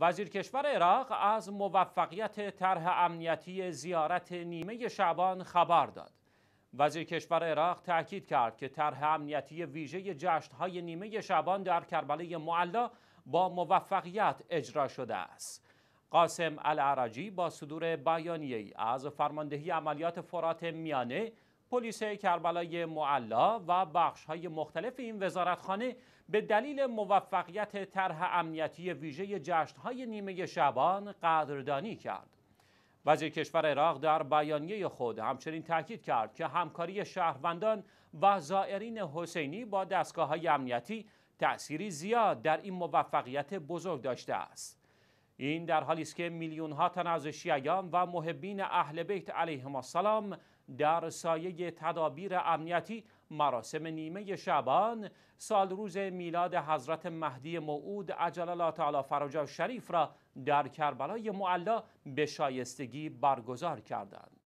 وزیر کشور عراق از موفقیت طرح امنیتی زیارت نیمه شعبان خبر داد. وزیر کشور عراق تاکید کرد که طرح امنیتی ویژه های نیمه شعبان در کربلای معلا با موفقیت اجرا شده است. قاسم العراجی با صدور بیانیه‌ای از فرماندهی عملیات فرات میانه پلیس کربلای معلا و بخش های مختلف این وزارتخانه به دلیل موفقیت طرح امنیتی ویژه جشن های نیمه شبان قدردانی کرد. وزیر کشور عراق در بیانیه خود همچنین تاکید کرد که همکاری شهروندان و زائرین حسینی با دستگاه های امنیتی تأثیری زیاد در این موفقیت بزرگ داشته است. این در حالی است که میلیون ها تن از شیعیان و محبین اهل بیت علیهم السلام در سایه تدابیر امنیتی مراسم نیمه شعبان سال روز میلاد حضرت مهدی موعود عجل الله تعالی فرجا شریف را در کربلای معلا به شایستگی برگزار کردند.